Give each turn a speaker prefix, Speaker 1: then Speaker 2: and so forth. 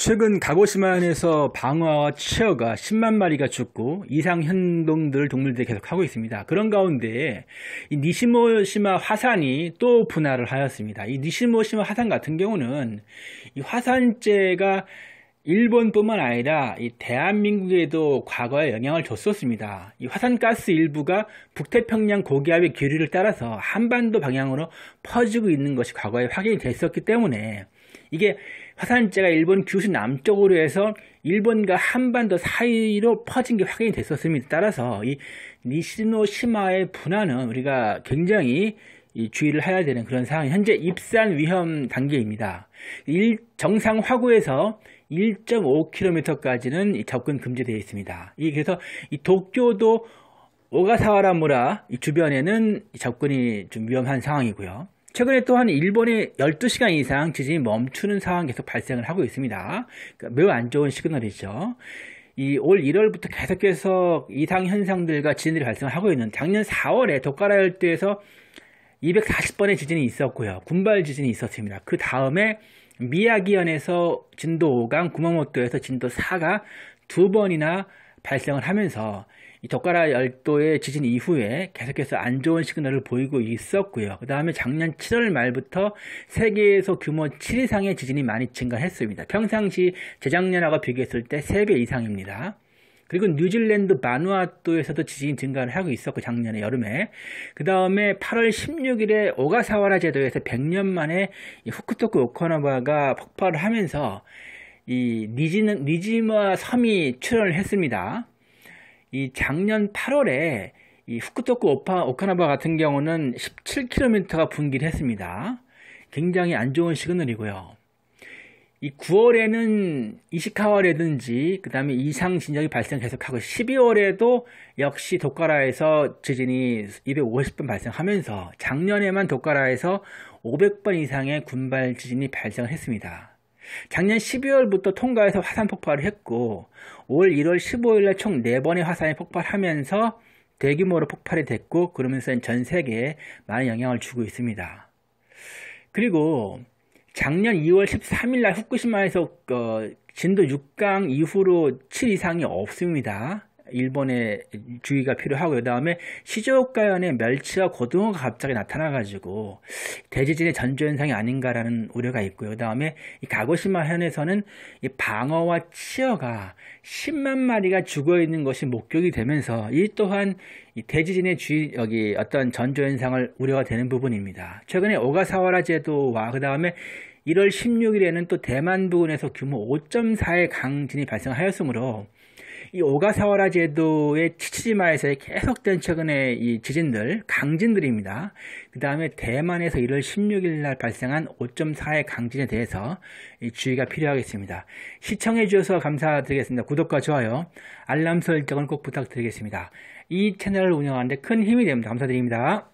Speaker 1: 최근 가고시마현에서 방어와 치어가 10만 마리가 죽고 이상 행동들을 동물들이 계속 하고 있습니다. 그런 가운데 이 니시모시마 화산이 또 분할을 하였습니다. 이 니시모시마 화산 같은 경우는 이 화산재가 일본뿐만 아니라 이 대한민국에도 과거에 영향을 줬었습니다. 이 화산가스 일부가 북태평양 고기압의 기류를 따라서 한반도 방향으로 퍼지고 있는 것이 과거에 확인이 됐었기 때문에 이게 화산재가 일본 규슈 남쪽으로 해서 일본과 한반도 사이로 퍼진 게 확인이 됐었습니다. 따라서 이 니시노시마의 분화는 우리가 굉장히 이 주의를 해야 되는 그런 상황. 현재 입산 위험 단계입니다. 일, 정상 화구에서 1.5km까지는 접근 금지되어 있습니다. 이 그래서 이 도쿄도 오가사와라무라 이 주변에는 접근이 좀 위험한 상황이고요. 최근에 또한 일본의 12시간 이상 지진이 멈추는 상황 계속 발생을 하고 있습니다. 그러니까 매우 안 좋은 시그널이죠. 이 올 1월부터 계속해서 이상 현상들과 지진들이 발생하고 있는 작년 4월에 도카라 열도에서 240번의 지진이 있었고요. 군발 지진이 있었습니다. 그 다음에 미야기현에서 진도 5강, 구마모토에서 진도 4가 두 번이나 발생을 하면서 이 덕가라 열도의 지진 이후에 계속해서 안 좋은 시그널을 보이고 있었고요. 그 다음에 작년 7월 말부터 세계에서 규모 7 이상의 지진이 많이 증가했습니다. 평상시 재작년하고 비교했을 때 3배 이상입니다. 그리고 뉴질랜드 마누아토에서도 지진 증가를 하고 있었고 작년에 여름에 그 다음에 8월 16일에 오가사와라 제도에서 100년 만에 후쿠토쿠 오코노바가 폭발을 하면서 이니지 니지마 섬이 출현을 했습니다. 이 작년 8월에 이 후쿠토쿠 오파 오카나바 같은 경우는 17km가 분기를 했습니다. 굉장히 안 좋은 시그널이고요. 이 9월에는 이시카와라든지 그다음에 이상 진적이 발생 계속하고 12월에도 역시 도카라에서 지진이 250번 발생하면서 작년에만 도카라에서 500번 이상의 군발 지진이 발생했습니다. 작년 12월부터 통과해서 화산 폭발을 했고 올 1월 15일날 총 4번의 화산이 폭발하면서 대규모로 폭발이 됐고 그러면서 전 세계에 많은 영향을 주고 있습니다. 그리고 작년 2월 13일날 후쿠시마에서 어, 진도 6강 이후로 7 이상이 없습니다. 일본의 주의가 필요하고 그다음에 시조가현의 멸치와 고등어가 갑자기 나타나가지고 대지진의 전조 현상이 아닌가라는 우려가 있고요. 그다음에 이 가고시마 현에서는 이 방어와 치어가 10만 마리가 죽어 있는 것이 목격이 되면서 이 또한 이 대지진의 주의 여기 어떤 전조 현상을 우려가 되는 부분입니다. 최근에 오가사와라 제도와 그다음에 1월 16일에는 또 대만 부근에서 규모 5.4의 강진이 발생하였으므로 이 오가사와라 제도의 치치지마에서의 계속된 최근의 이 지진들, 강진들입니다. 그 다음에 대만에서 1월 16일 날 발생한 5.4의 강진에 대해서 이 주의가 필요하겠습니다. 시청해 주셔서 감사드리겠습니다. 구독과 좋아요, 알람 설정은 꼭 부탁드리겠습니다. 이 채널을 운영하는데 큰 힘이 됩니다. 감사드립니다.